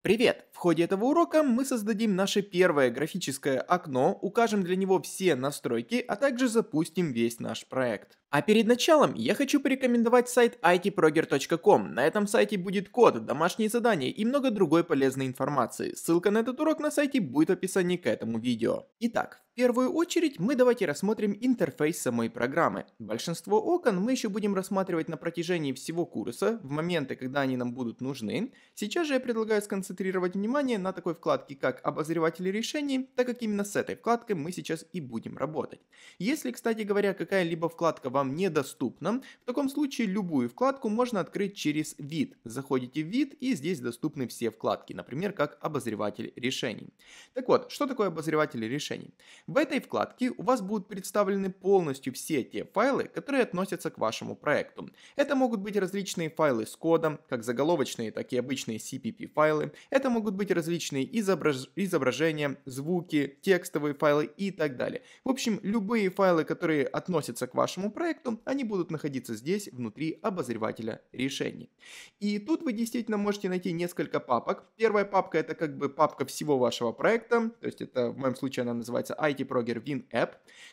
Привет! В ходе этого урока мы создадим наше первое графическое окно, укажем для него все настройки, а также запустим весь наш проект. А перед началом я хочу порекомендовать сайт itproger.com. На этом сайте будет код, домашние задания и много другой полезной информации. Ссылка на этот урок на сайте будет в описании к этому видео. Итак, в первую очередь мы давайте рассмотрим интерфейс самой программы. Большинство окон мы еще будем рассматривать на протяжении всего курса, в моменты, когда они нам будут нужны. Сейчас же я предлагаю сконцентрировать внимание на такой вкладке, как обозреватели решений, так как именно с этой вкладкой мы сейчас и будем работать. Если, кстати говоря, какая-либо вкладка вам вам недоступна, в таком случае любую вкладку можно открыть через вид. Заходите в вид и здесь доступны все вкладки, например, как обозреватель решений. Так вот, что такое обозреватель решений? В этой вкладке у вас будут представлены полностью все те файлы, которые относятся к вашему проекту. Это могут быть различные файлы с кодом, как заголовочные, так и обычные CPP файлы. Это могут быть различные изображ... изображения, звуки, текстовые файлы и так далее. В общем, любые файлы, которые относятся к вашему проекту, проекту, они будут находиться здесь внутри обозревателя решений. И тут вы действительно можете найти несколько папок. Первая папка это как бы папка всего вашего проекта, то есть это в моем случае она называется IT Proger Win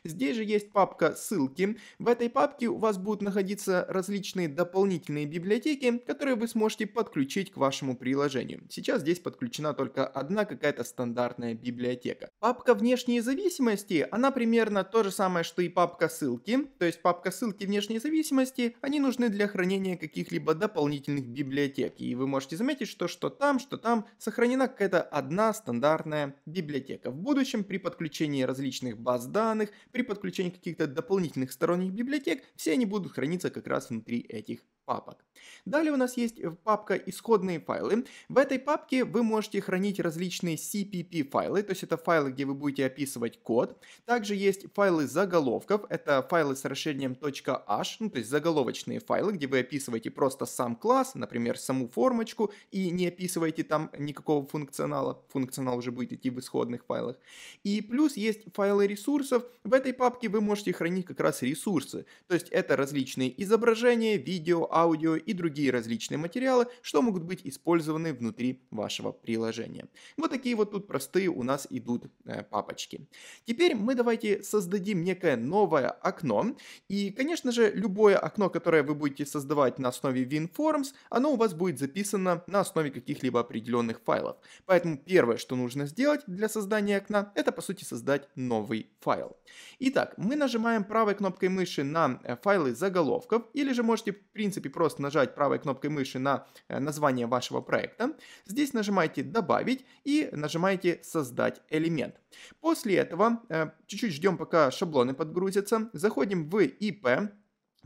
Здесь же есть папка ссылки. В этой папке у вас будут находиться различные дополнительные библиотеки, которые вы сможете подключить к вашему приложению. Сейчас здесь подключена только одна какая-то стандартная библиотека. Папка внешние зависимости, она примерно то же самое, что и папка ссылки, то есть папка папка ссылки внешней зависимости, они нужны для хранения каких-либо дополнительных библиотек. И вы можете заметить, что что там, что там сохранена какая-то одна стандартная библиотека. В будущем при подключении различных баз данных, при подключении каких-то дополнительных сторонних библиотек, все они будут храниться как раз внутри этих папок. Далее у нас есть э, папка «Исходные файлы». В этой папке вы можете хранить различные CPP-файлы, то есть это файлы, где вы будете описывать код. Также есть файлы заголовков, это файлы с расширением .h, ну, то есть заголовочные файлы, где вы описываете просто сам класс, например, саму формочку, и не описываете там никакого функционала. Функционал уже будет идти в исходных файлах. И плюс есть файлы ресурсов. В этой папке вы можете хранить как раз ресурсы, то есть это различные изображения, видео, аудио и другие различные материалы, что могут быть использованы внутри вашего приложения. Вот такие вот тут простые у нас идут э, папочки. Теперь мы давайте создадим некое новое окно. И, конечно же, любое окно, которое вы будете создавать на основе WinForms, оно у вас будет записано на основе каких-либо определенных файлов. Поэтому первое, что нужно сделать для создания окна, это по сути создать новый файл. Итак, мы нажимаем правой кнопкой мыши на э, файлы заголовков, или же можете в принципе принципе, просто нажать правой кнопкой мыши на э, название вашего проекта. Здесь нажимаете «Добавить» и нажимаете «Создать элемент». После этого э, чуть-чуть ждем, пока шаблоны подгрузятся. Заходим в «ИП»,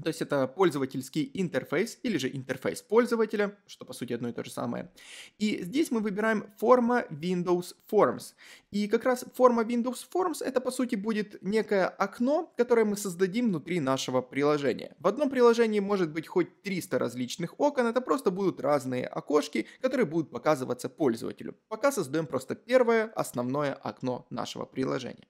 то есть это пользовательский интерфейс или же интерфейс пользователя, что по сути одно и то же самое. И здесь мы выбираем форма Windows Forms. И как раз форма Windows Forms это по сути будет некое окно, которое мы создадим внутри нашего приложения. В одном приложении может быть хоть 300 различных окон, это просто будут разные окошки, которые будут показываться пользователю. Пока создаем просто первое основное окно нашего приложения.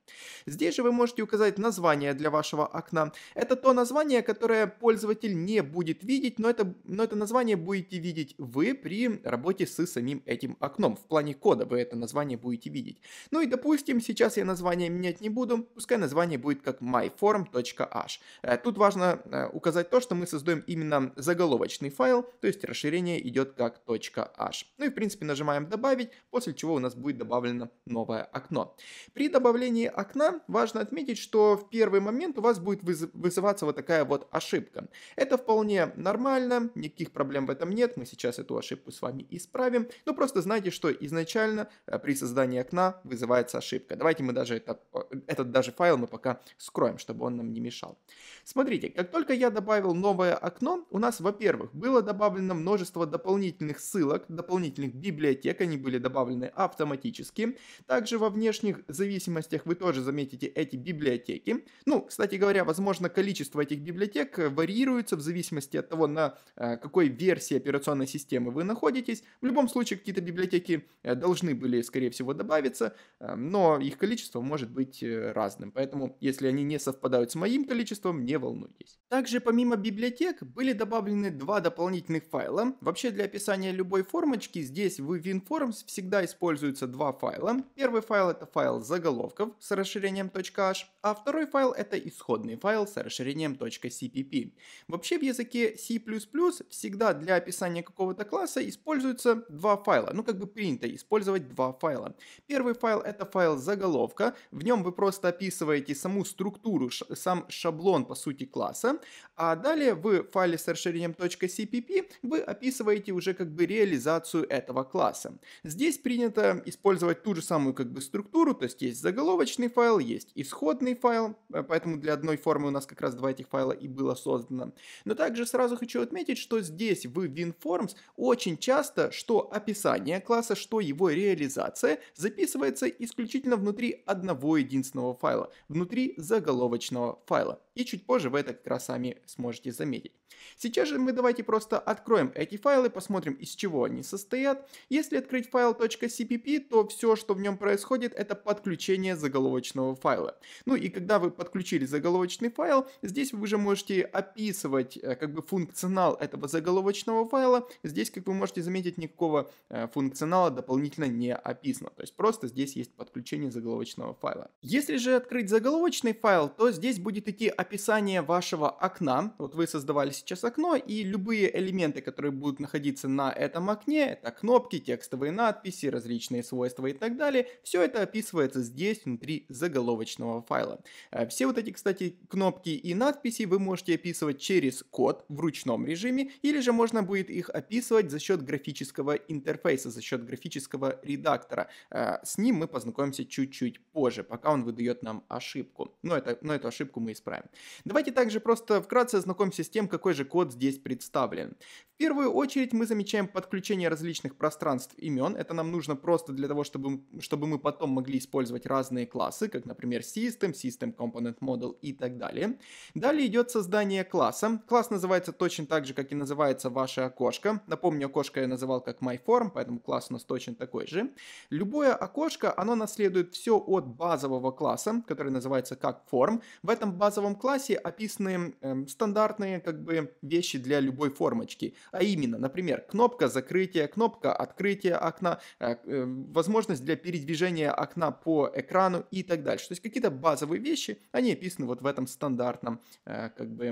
Здесь же вы можете указать название для вашего окна. Это то название, которое которое пользователь не будет видеть, но это, но это название будете видеть вы при работе с самим этим окном. В плане кода вы это название будете видеть. Ну и допустим, сейчас я название менять не буду, пускай название будет как myform.h. Э, тут важно э, указать то, что мы создаем именно заголовочный файл, то есть расширение идет как .h. Ну и в принципе нажимаем добавить, после чего у нас будет добавлено новое окно. При добавлении окна важно отметить, что в первый момент у вас будет вызываться вот такая вот ошибка ошибка. Это вполне нормально, никаких проблем в этом нет, мы сейчас эту ошибку с вами исправим, но просто знайте, что изначально э, при создании окна вызывается ошибка. Давайте мы даже это, э, этот даже файл мы пока скроем, чтобы он нам не мешал. Смотрите, как только я добавил новое окно, у нас, во-первых, было добавлено множество дополнительных ссылок, дополнительных библиотек, они были добавлены автоматически. Также во внешних зависимостях вы тоже заметите эти библиотеки. Ну, кстати говоря, возможно, количество этих библиотек Э, варьируются в зависимости от того, на э, какой версии операционной системы вы находитесь. В любом случае, какие-то библиотеки э, должны были, скорее всего, добавиться, но их количество может быть разным. Поэтому, если они не совпадают с моим количеством, не волнуйтесь. Также, помимо библиотек, были добавлены два дополнительных файла. Вообще, для описания любой формочки здесь в WinForms всегда используются два файла. Первый файл это файл заголовков с расширением .h, а второй файл это исходный файл с расширением .cpp. PPP. Вообще в языке C++ всегда для описания какого-то класса используются два файла. Ну, как бы принято использовать два файла. Первый файл это файл заголовка. В нем вы просто описываете саму структуру, сам шаблон, по сути, класса. А далее в файле с расширением .cpp вы описываете уже как бы реализацию этого класса. Здесь принято использовать ту же самую как бы структуру, то есть есть заголовочный файл, есть исходный файл, поэтому для одной формы у нас как раз два этих файла и было было создано. Но также сразу хочу отметить, что здесь в WinForms очень часто, что описание класса, что его реализация записывается исключительно внутри одного единственного файла, внутри заголовочного файла. И чуть позже вы это как раз сами сможете заметить. Сейчас же мы давайте просто откроем эти файлы, посмотрим из чего они состоят. Если открыть файл .cpp, то все, что в нем происходит, это подключение заголовочного файла. Ну и когда вы подключили заголовочный файл, здесь вы уже можете описывать э, как бы функционал этого заголовочного файла. Здесь, как вы можете заметить, никакого э, функционала дополнительно не описано. То есть просто здесь есть подключение заголовочного файла. Если же открыть заголовочный файл, то здесь будет идти описание вашего окна. Вот вы создавали сейчас окно, и любые элементы, которые будут находиться на этом окне, это кнопки, текстовые надписи, различные свойства и так далее, все это описывается здесь, внутри заголовочного файла. Э, все вот эти, кстати, кнопки и надписи вы можете описывать через код в ручном режиме, или же можно будет их описывать за счет графического интерфейса, за счет графического редактора. Э, с ним мы познакомимся чуть-чуть позже, пока он выдает нам ошибку. Но, это, но эту ошибку мы исправим. Давайте также просто вкратце ознакомимся с тем, какой такой же код здесь представлен. В первую очередь мы замечаем подключение различных пространств имен. Это нам нужно просто для того, чтобы, чтобы мы потом могли использовать разные классы, как, например, System, System Component Model и так далее. Далее идет создание класса. Класс называется точно так же, как и называется ваше окошко. Напомню, окошко я называл как MyForm, поэтому класс у нас точно такой же. Любое окошко, оно наследует все от базового класса, который называется как Form. В этом базовом классе описаны э, стандартные как бы прям вещи для любой формочки. А именно, например, кнопка закрытия, кнопка открытия окна, э, э, возможность для передвижения окна по экрану и так дальше. То есть какие-то базовые вещи, они описаны вот в этом стандартном, э, как бы,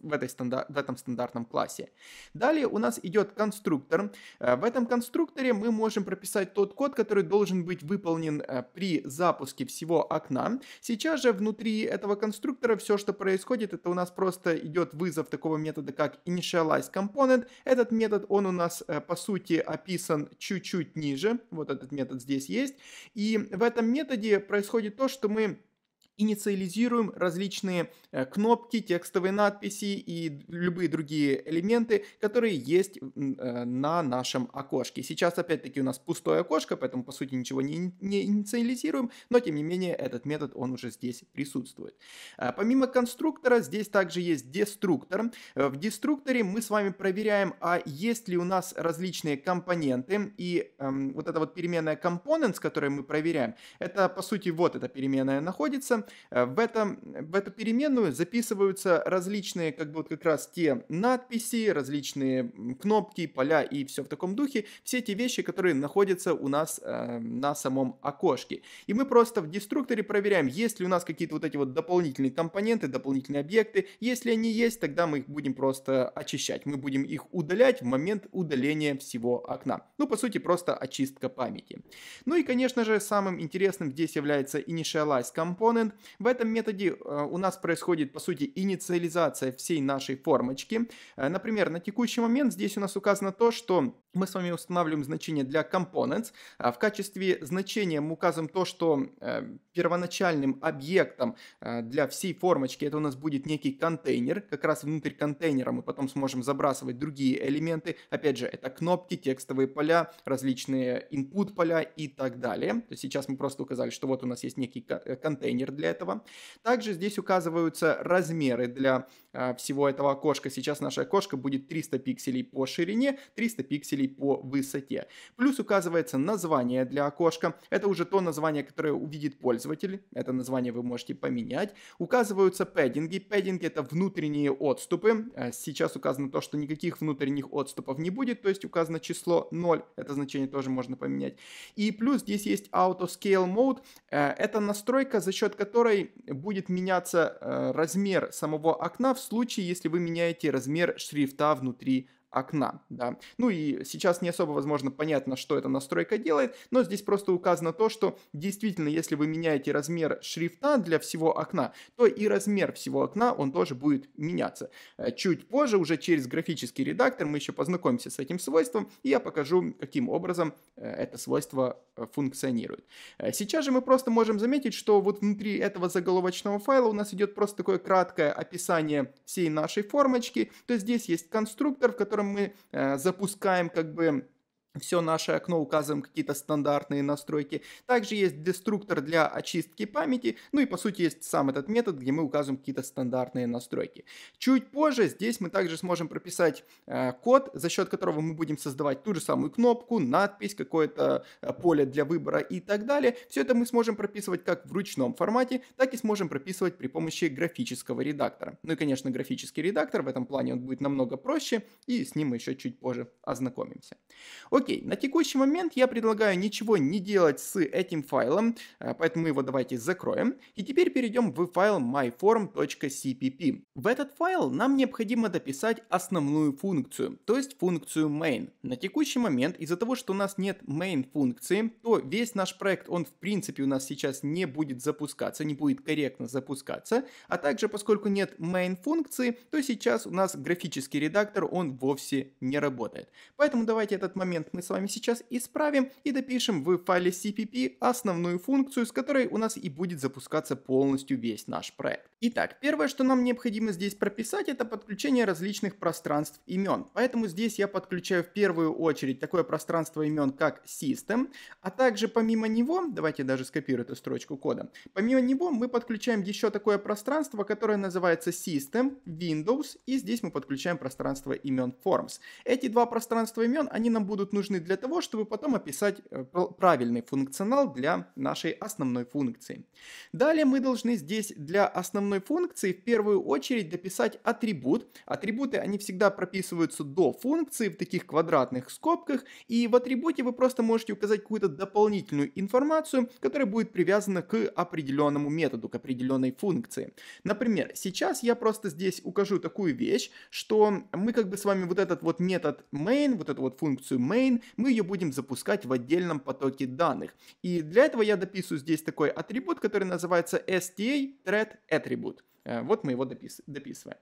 в, этой стандар- в этом стандартном классе. Далее у нас идет конструктор. В этом конструкторе мы можем прописать тот код, который должен быть выполнен при запуске всего окна. Сейчас же внутри этого конструктора все, что происходит, это у нас просто идет вызов такого метода как initializeComponent. Этот метод, он у нас э, по сути описан чуть-чуть ниже. Вот этот метод здесь есть. И в этом методе происходит то, что мы инициализируем различные э, кнопки, текстовые надписи и любые другие элементы, которые есть э, на нашем окошке. Сейчас опять-таки у нас пустое окошко, поэтому по сути ничего не, не инициализируем, но тем не менее этот метод он уже здесь присутствует. А, помимо конструктора здесь также есть деструктор. Э, в деструкторе мы с вами проверяем, а есть ли у нас различные компоненты и эм, вот эта вот переменная components, которую мы проверяем, это по сути вот эта переменная находится, Э, в, это, в эту переменную записываются различные, как бы вот как раз те надписи, различные кнопки, поля и все в таком духе. Все те вещи, которые находятся у нас э, на самом окошке. И мы просто в деструкторе проверяем, есть ли у нас какие-то вот эти вот дополнительные компоненты, дополнительные объекты. Если они есть, тогда мы их будем просто очищать. Мы будем их удалять в момент удаления всего окна. Ну, по сути, просто очистка памяти. Ну и, конечно же, самым интересным здесь является Initialize Component. В этом методе э, у нас происходит, по сути, инициализация всей нашей формочки. Э, например, на текущий момент здесь у нас указано то, что мы с вами устанавливаем значение для components. А в качестве значения мы указываем то, что э, первоначальным объектом э, для всей формочки это у нас будет некий контейнер. Как раз внутрь контейнера мы потом сможем забрасывать другие элементы. Опять же, это кнопки, текстовые поля, различные input поля и так далее. То есть сейчас мы просто указали, что вот у нас есть некий э, контейнер для этого. Также здесь указываются размеры для всего этого окошка. Сейчас наше окошко будет 300 пикселей по ширине, 300 пикселей показателей по высоте. Плюс указывается название для окошка. Это уже то название, которое увидит пользователь. Это название вы можете поменять. Указываются пэддинги. Пэддинги это внутренние отступы. Э, сейчас указано то, что никаких внутренних отступов не будет, то есть указано число 0. Это значение тоже можно поменять. И плюс здесь есть Auto Scale Mode. Э, это настройка, за счет которой будет меняться э, размер самого окна в случае, если вы меняете размер шрифта внутри окна. Да. Ну и сейчас не особо, возможно, понятно, что эта настройка делает, но здесь просто указано то, что действительно, если вы меняете размер шрифта для всего окна, то и размер всего окна, он тоже будет меняться. Э, чуть позже, уже через графический редактор, мы еще познакомимся с этим свойством, и я покажу, каким образом э, это свойство э, функционирует. Сейчас же мы просто можем заметить, что вот внутри этого заголовочного файла у нас идет просто такое краткое описание всей нашей формочки, то здесь есть конструктор, в котором которым мы э, запускаем как бы все наше окно, указываем какие-то стандартные настройки. Также есть деструктор для очистки памяти, ну и по сути есть сам этот метод, где мы указываем какие-то стандартные настройки. Чуть позже здесь мы также сможем прописать э, код, за счет которого мы будем создавать ту же самую кнопку, надпись, какое-то э, поле для выбора и так далее. Все это мы сможем прописывать как в ручном формате, так и сможем прописывать при помощи графического редактора. Ну и конечно графический редактор, в этом плане он будет намного проще и с ним мы еще чуть позже ознакомимся. Окей, на текущий момент я предлагаю ничего не делать с этим файлом, э, поэтому его давайте закроем. И теперь перейдем в файл myform.cpp. В этот файл нам необходимо дописать основную функцию, то есть функцию main. На текущий момент из-за того, что у нас нет main функции, то весь наш проект, он в принципе у нас сейчас не будет запускаться, не будет корректно запускаться. А также поскольку нет main функции, то сейчас у нас графический редактор, он вовсе не работает. Поэтому давайте это этот момент мы с вами сейчас исправим и допишем в файле cpp основную функцию, с которой у нас и будет запускаться полностью весь наш проект. Итак, первое, что нам необходимо здесь прописать, это подключение различных пространств имен. Поэтому здесь я подключаю в первую очередь такое пространство имен, как system, а также помимо него, давайте даже скопирую эту строчку кода, помимо него мы подключаем еще такое пространство, которое называется system, windows, и здесь мы подключаем пространство имен forms. Эти два пространства имен, они нам будут нужны для того, чтобы потом описать э, правильный функционал для нашей основной функции. Далее мы должны здесь для основной функции в первую очередь дописать атрибут. Атрибуты, они всегда прописываются до функции в таких квадратных скобках, и в атрибуте вы просто можете указать какую-то дополнительную информацию, которая будет привязана к определенному методу, к определенной функции. Например, сейчас я просто здесь укажу такую вещь, что мы как бы с вами вот этот вот метод main, вот эту вот функцию, функцию main, мы ее будем запускать в отдельном потоке данных. И для этого я дописываю здесь такой атрибут, который называется sta thread attribute. Э, вот мы его допис дописываем.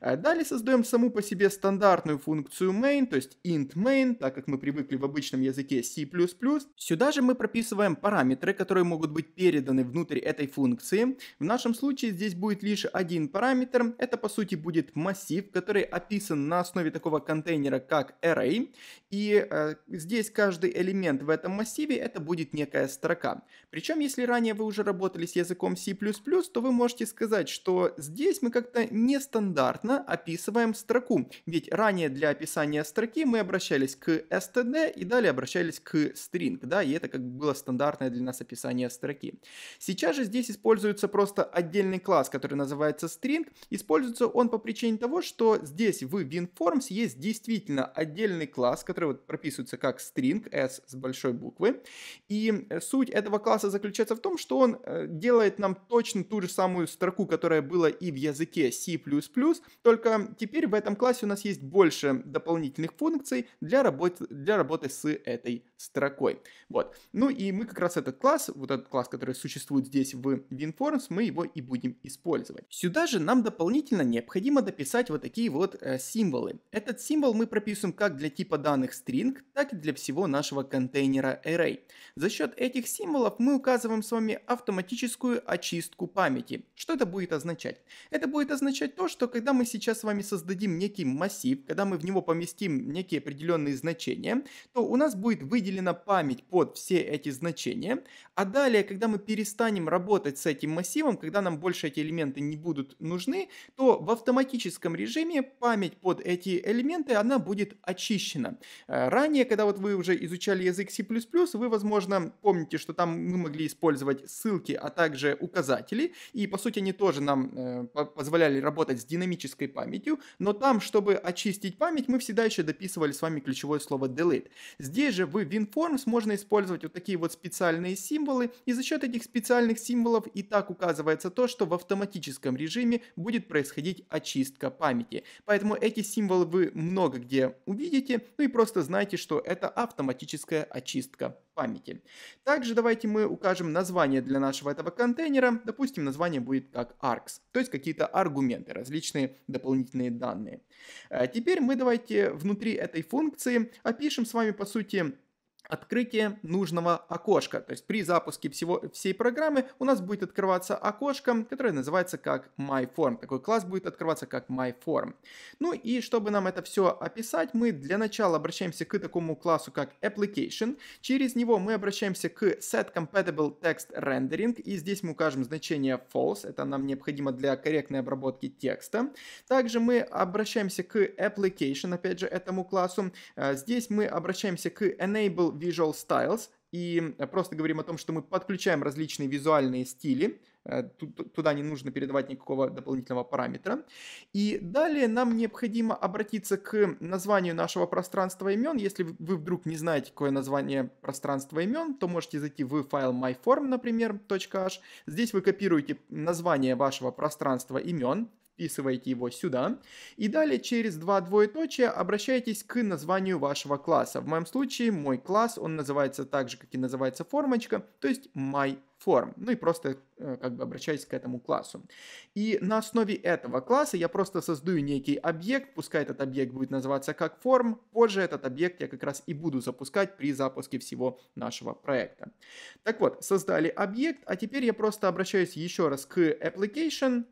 Э, далее создаем саму по себе стандартную функцию main, то есть int main, так как мы привыкли в обычном языке C++. Сюда же мы прописываем параметры, которые могут быть переданы внутрь этой функции. В нашем случае здесь будет лишь один параметр. Это по сути будет массив, который описан на основе такого контейнера как array. И э, здесь каждый элемент в этом массиве это будет некая строка. Причем если ранее вы уже работали с языком C++, то вы можете сказать, что здесь мы как-то нестандартно описываем строку, ведь ранее для описания строки мы обращались к std и далее обращались к string, да, и это как было стандартное для нас описание строки. Сейчас же здесь используется просто отдельный класс, который называется string, используется он по причине того, что здесь в WinForms есть действительно отдельный класс, который вот прописывается как string, s с большой буквы, и э, суть этого класса заключается в том, что он э, делает нам точно ту же самую строку, которая была было и в языке C++, только теперь в этом классе у нас есть больше дополнительных функций для, работ... для работы с этой строкой. Вот. Ну и мы как раз этот класс, вот этот класс, который существует здесь в WinForms, мы его и будем использовать. Сюда же нам дополнительно необходимо дописать вот такие вот э, символы. Этот символ мы прописываем как для типа данных string, так и для всего нашего контейнера array. За счет этих символов мы указываем с вами автоматическую очистку памяти. Что это будет означать? Это будет означать то, что когда мы сейчас с вами создадим некий массив, когда мы в него поместим некие определенные значения, то у нас будет выйден выделена память под все эти значения, а далее, когда мы перестанем работать с этим массивом, когда нам больше эти элементы не будут нужны, то в автоматическом режиме память под эти элементы, она будет очищена. Э, ранее, когда вот вы уже изучали язык C++, вы, возможно, помните, что там мы могли использовать ссылки, а также указатели, и, по сути, они тоже нам э, позволяли работать с динамической памятью, но там, чтобы очистить память, мы всегда еще дописывали с вами ключевое слово delete. Здесь же вы WinForms можно использовать вот такие вот специальные символы, и за счет этих специальных символов и так указывается то, что в автоматическом режиме будет происходить очистка памяти. Поэтому эти символы вы много где увидите, ну и просто знайте, что это автоматическая очистка памяти. Также давайте мы укажем название для нашего этого контейнера. Допустим, название будет как args, то есть какие-то аргументы, различные дополнительные данные. Э, теперь мы давайте внутри этой функции опишем с вами, по сути, открытие нужного окошка. То есть при запуске всего, всей программы у нас будет открываться окошко, которое называется как MyForm. Такой класс будет открываться как MyForm. Ну и чтобы нам это все описать, мы для начала обращаемся к такому классу как Application. Через него мы обращаемся к setCompatibleTextRendering. И здесь мы укажем значение false. Это нам необходимо для корректной обработки текста. Также мы обращаемся к Application, опять же, этому классу. Э, здесь мы обращаемся к Enable Visual Styles и э, просто говорим о том, что мы подключаем различные визуальные стили, э, туда не нужно передавать никакого дополнительного параметра. И далее нам необходимо обратиться к названию нашего пространства имен. Если вы вдруг не знаете, какое название пространства имен, то можете зайти в файл myform, например, .h. Здесь вы копируете название вашего пространства имен вписываете его сюда. И далее через два двоеточия обращайтесь к названию вашего класса. В моем случае мой класс, он называется так же, как и называется формочка, то есть myForm. Ну и просто э, как бы обращаюсь к этому классу. И на основе этого класса я просто создаю некий объект, пускай этот объект будет называться как form, позже этот объект я как раз и буду запускать при запуске всего нашего проекта. Так вот, создали объект, а теперь я просто обращаюсь еще раз к application,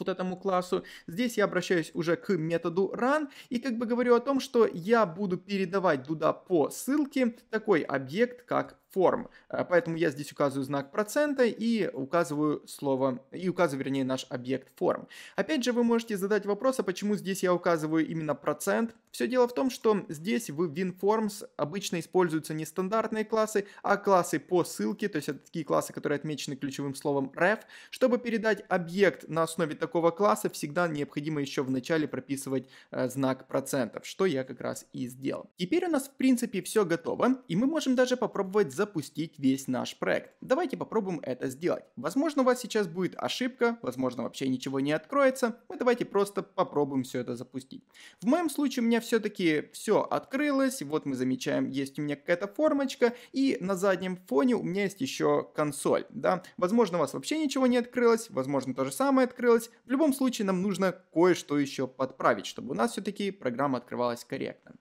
вот этому классу. Здесь я обращаюсь уже к методу run и как бы говорю о том, что я буду передавать туда по ссылке такой объект, как форм. Э, поэтому я здесь указываю знак процента и указываю слово, и указываю, вернее, наш объект форм. Опять же, вы можете задать вопрос, а почему здесь я указываю именно процент? Все дело в том, что здесь в WinForms обычно используются не стандартные классы, а классы по ссылке, то есть это такие классы, которые отмечены ключевым словом ref. Чтобы передать объект на основе такого класса, всегда необходимо еще в начале прописывать э, знак процентов, что я как раз и сделал. Теперь у нас в принципе все готово, и мы можем даже попробовать запустить запустить весь наш проект. Давайте попробуем это сделать. Возможно, у вас сейчас будет ошибка, возможно, вообще ничего не откроется. Мы ну, давайте просто попробуем все это запустить. В моем случае у меня все-таки все открылось. Вот мы замечаем, есть у меня какая-то формочка. И на заднем фоне у меня есть еще консоль. Да? Возможно, у вас вообще ничего не открылось. Возможно, то же самое открылось. В любом случае, нам нужно кое-что еще подправить, чтобы у нас все-таки программа открывалась корректно.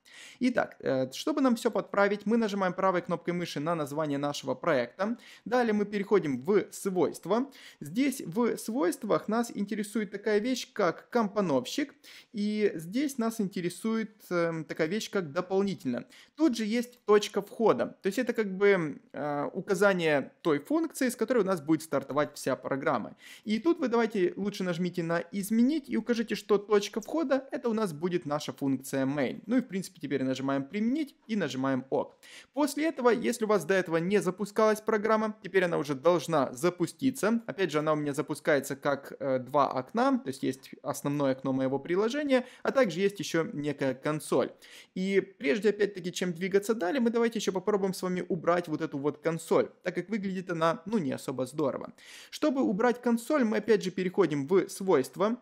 Итак, э, чтобы нам все подправить, мы нажимаем правой кнопкой мыши на название нашего проекта. Далее мы переходим в свойства. Здесь в свойствах нас интересует такая вещь, как компоновщик. И здесь нас интересует э, такая вещь, как дополнительно. Тут же есть точка входа. То есть это как бы эм, э, указание той функции, с которой у нас будет стартовать вся программа. И тут вы давайте лучше нажмите на «Изменить» и укажите, что точка входа — это у нас будет наша функция main. Ну и в принципе теперь нажимаем «Применить» и нажимаем «Ок». После этого, если у вас до этого не запускалась программа, теперь она уже должна запуститься. Опять же, она у меня запускается как э, два окна, то есть есть основное окно моего приложения, а также есть еще некая консоль. И прежде, опять-таки, чем двигаться далее, мы давайте еще попробуем с вами убрать вот эту вот консоль, так как выглядит она, ну, не особо здорово. Чтобы убрать консоль, мы опять же переходим в свойства,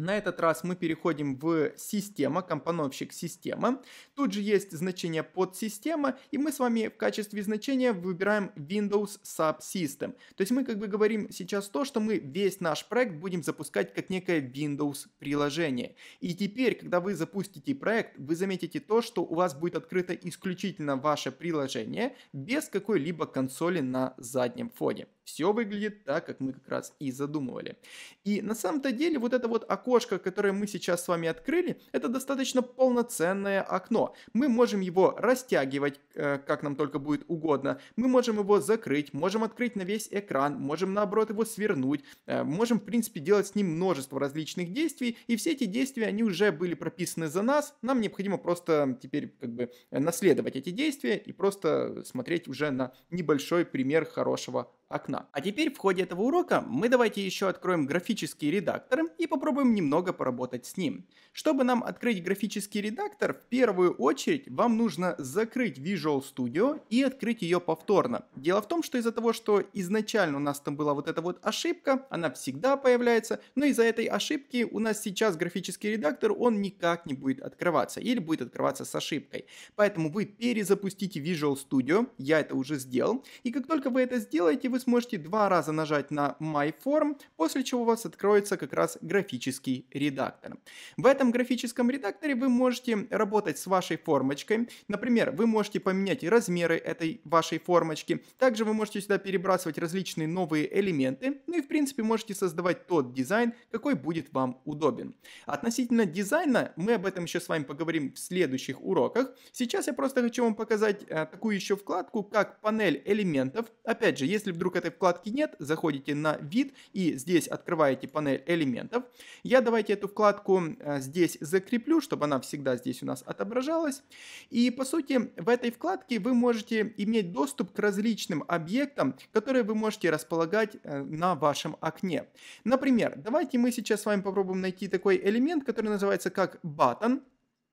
на этот раз мы переходим в система, компоновщик системы. Тут же есть значение подсистема, и мы с вами в качестве значения выбираем Windows Subsystem. То есть мы как бы говорим сейчас то, что мы весь наш проект будем запускать как некое Windows приложение. И теперь, когда вы запустите проект, вы заметите то, что у вас будет открыто исключительно ваше приложение без какой-либо консоли на заднем фоне. Все выглядит так, как мы как раз и задумывали. И на самом-то деле вот это вот окошко, которое мы сейчас с вами открыли, это достаточно полноценное окно. Мы можем его растягивать, э, как нам только будет угодно. Мы можем его закрыть, можем открыть на весь экран, можем наоборот его свернуть. Э, можем, в принципе, делать с ним множество различных действий. И все эти действия, они уже были прописаны за нас. Нам необходимо просто теперь как бы наследовать эти действия и просто смотреть уже на небольшой пример хорошего окна. А теперь в ходе этого урока мы давайте еще откроем графический редактор и попробуем немного поработать с ним. Чтобы нам открыть графический редактор, в первую очередь вам нужно закрыть Visual Studio и открыть ее повторно. Дело в том, что из-за того, что изначально у нас там была вот эта вот ошибка, она всегда появляется, но из-за этой ошибки у нас сейчас графический редактор, он никак не будет открываться или будет открываться с ошибкой. Поэтому вы перезапустите Visual Studio, я это уже сделал, и как только вы это сделаете, вы сможете два раза нажать на My Form, после чего у вас откроется как раз графический редактор. В этом графическом редакторе вы можете работать с вашей формочкой. Например, вы можете поменять размеры этой вашей формочки. Также вы можете сюда перебрасывать различные новые элементы. Ну и в принципе можете создавать тот дизайн, какой будет вам удобен. Относительно дизайна мы об этом еще с вами поговорим в следующих уроках. Сейчас я просто хочу вам показать э, такую еще вкладку, как панель элементов. Опять же, если вдруг вдруг этой вкладки нет, заходите на вид и здесь открываете панель элементов. Я давайте эту вкладку э, здесь закреплю, чтобы она всегда здесь у нас отображалась. И по сути в этой вкладке вы можете иметь доступ к различным объектам, которые вы можете располагать э, на вашем окне. Например, давайте мы сейчас с вами попробуем найти такой элемент, который называется как button.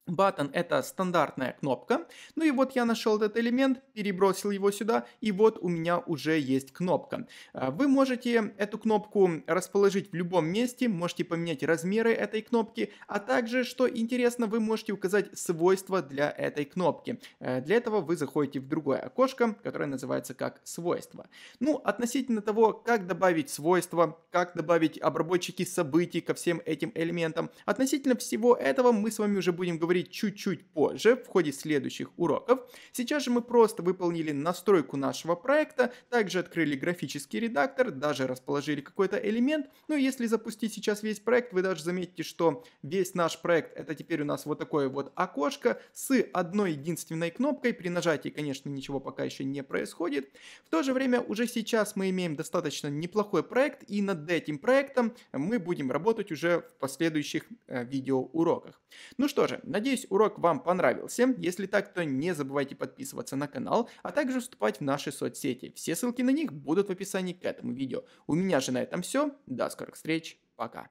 Button — это стандартная кнопка. Ну и вот я нашел этот элемент, перебросил его сюда, и вот у меня уже есть кнопка. А, вы можете эту кнопку расположить в любом месте, можете поменять размеры этой кнопки, а также, что интересно, вы можете указать свойства для этой кнопки. Э, для этого вы заходите в другое окошко, которое называется как «Свойства». Ну, относительно того, как добавить свойства, как добавить обработчики событий ко всем этим элементам, относительно всего этого мы с вами уже будем говорить поговорить чуть-чуть позже в ходе следующих уроков. Сейчас же мы просто выполнили настройку нашего проекта, также открыли графический редактор, даже расположили какой-то элемент. Ну и если запустить сейчас весь проект, вы даже заметите, что весь наш проект это теперь у нас вот такое вот окошко с одной единственной кнопкой. При нажатии, конечно, ничего пока еще не происходит. В то же время уже сейчас мы имеем достаточно неплохой проект и над этим проектом мы будем работать уже в последующих э, видеоуроках. Ну что же, надеюсь, Надеюсь, урок вам понравился. Если так, то не забывайте подписываться на канал, а также вступать в наши соцсети. Все ссылки на них будут в описании к этому видео. У меня же на этом все. До скорых встреч. Пока.